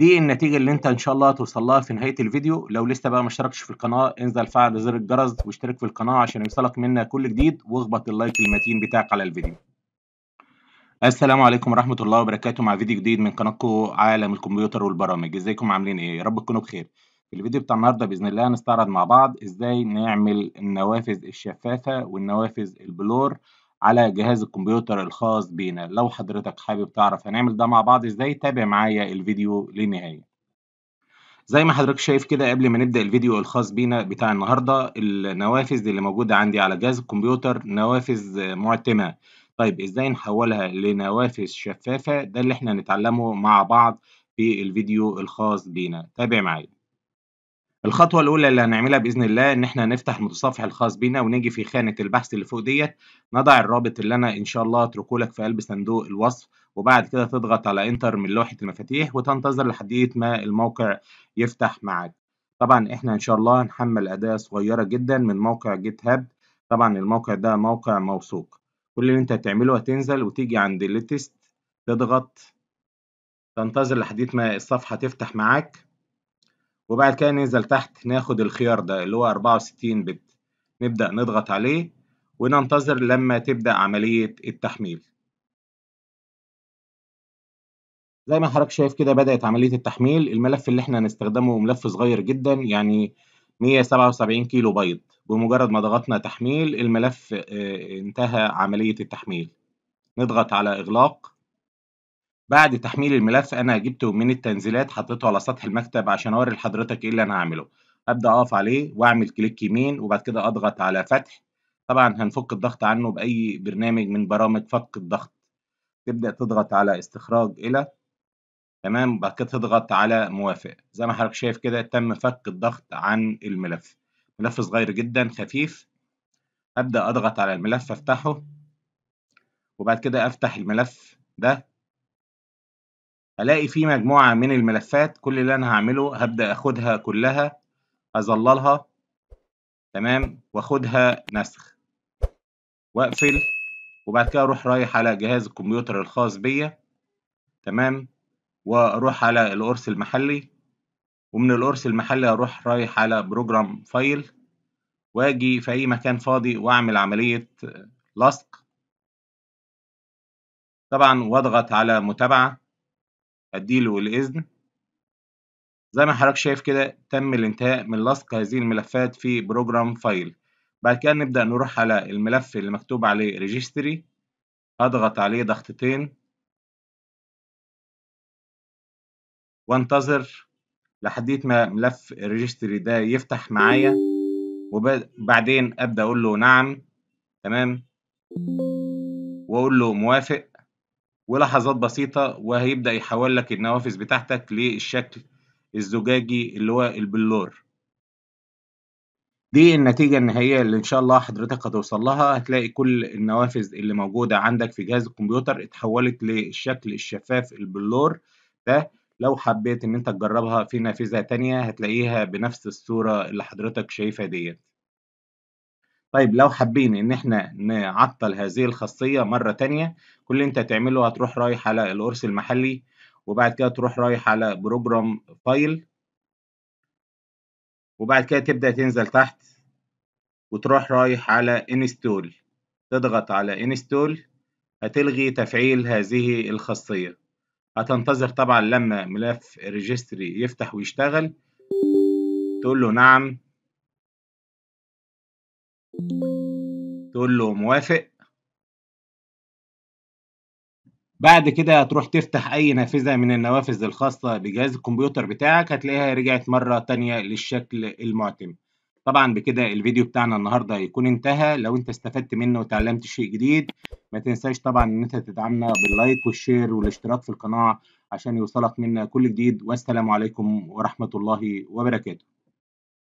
دي النتيجة اللي انت ان شاء الله لها في نهاية الفيديو لو لسه بقى ما اشتركتش في القناة انزل فعل زر الجرس واشترك في القناة عشان يوصلك منا كل جديد واخبط اللايك المتين بتاعك على الفيديو السلام عليكم ورحمة الله وبركاته مع فيديو جديد من قناتكم عالم الكمبيوتر والبرامج ازيكم عاملين ايه يا رب تكونوا بخير في الفيديو بتاع النهارده باذن الله هنستعرض مع بعض ازاي نعمل النوافذ الشفافة والنوافذ البلور على جهاز الكمبيوتر الخاص بينا لو حضرتك حابب تعرف هنعمل ده مع بعض ازاي تابع معايا الفيديو للنهاية زي ما حضرتك شايف كده قبل ما نبدأ الفيديو الخاص بينا بتاع النهاردة النوافذ اللي موجودة عندي على جهاز الكمبيوتر نوافذ معتمة طيب ازاي نحولها لنوافذ شفافة ده اللي احنا نتعلمه مع بعض في الفيديو الخاص بينا تابع معايا الخطوة الأولى اللي هنعملها بإذن الله إن إحنا هنفتح المتصفح الخاص بينا ونيجي في خانة البحث اللي فوق ديت نضع الرابط اللي أنا إن شاء الله هتركه لك في قلب صندوق الوصف وبعد كده تضغط على إنتر من لوحة المفاتيح وتنتظر لحد ما الموقع يفتح معاك. طبعا إحنا إن شاء الله هنحمل أداة صغيرة جدا من موقع جيت هاب طبعا الموقع ده موقع موثوق. كل اللي أنت هتعمله هتنزل وتيجي عند ليتست تضغط تنتظر لحد ما الصفحة تفتح معاك وبعد كده ننزل تحت ناخد الخيار ده اللي هو 64 بت نبدأ نضغط عليه وننتظر لما تبدأ عملية التحميل زي ما حضرتك شايف كده بدأت عملية التحميل الملف اللي احنا هنستخدمه ملف صغير جدا يعني 177 كيلو بايت بمجرد ما ضغطنا تحميل الملف آه، انتهى عملية التحميل نضغط على إغلاق بعد تحميل الملف انا جبته من التنزيلات حطيته على سطح المكتب عشان اوري لحضرتك ايه اللي انا هعمله ابدا اقف عليه واعمل كليك يمين وبعد كده اضغط على فتح طبعا هنفك الضغط عنه باي برنامج من برامج فك الضغط تبدا تضغط على استخراج الى تمام وبعد كده تضغط على موافق زي ما حضرتك شايف كده تم فك الضغط عن الملف ملف صغير جدا خفيف ابدا اضغط على الملف افتحه وبعد كده افتح الملف ده هلاقي فيه مجموعة من الملفات كل اللي أنا هعمله هبدأ أخدها كلها أظللها تمام وأخدها نسخ وأقفل وبعد كده أروح رايح على جهاز الكمبيوتر الخاص بيا تمام وأروح على القرص المحلي ومن القرص المحلي أروح رايح على بروجرام فايل وأجي في أي مكان فاضي وأعمل عملية لصق طبعا واضغط على متابعة اديله الاذن زي ما حضرتك شايف كده تم الانتهاء من لصق هذه الملفات في بروجرام فايل بعد كده نبدأ نروح على الملف اللي مكتوب عليه ريجستري اضغط عليه ضغطتين وانتظر لحديت ما ملف الريجستري ده يفتح معايا وبعدين ابدا اقول له نعم تمام واقول له موافق ولحظات بسيطة وهيبدأ يحول لك النوافذ بتاعتك للشكل الزجاجي اللي هو البلور دي النتيجة النهائية اللي إن شاء الله حضرتك هتوصل لها هتلاقي كل النوافذ اللي موجودة عندك في جهاز الكمبيوتر اتحولت للشكل الشفاف البلور ده لو حبيت إن أنت تجربها في نافذة تانية هتلاقيها بنفس الصورة اللي حضرتك شايفها ديت طيب لو حابين ان احنا نعطل هذه الخاصية مرة تانية كل اللي انت هتعمله هتروح رايح على القرص المحلي وبعد كده تروح رايح على بروجرام فايل وبعد كده تبدأ تنزل تحت وتروح رايح على انستول تضغط على انستول هتلغي تفعيل هذه الخاصية هتنتظر طبعا لما ملف ريجستري يفتح ويشتغل تقول له نعم تقول له موافق بعد كده هتروح تفتح أي نافذة من النوافذ الخاصة بجهاز الكمبيوتر بتاعك هتلاقيها رجعت مرة تانية للشكل المعتم طبعا بكده الفيديو بتاعنا النهاردة هيكون انتهى لو انت استفدت منه وتعلمت شيء جديد ما تنساش طبعا ان انت تدعمنا باللايك والشير والاشتراك في القناة عشان يوصلك منا كل جديد والسلام عليكم ورحمة الله وبركاته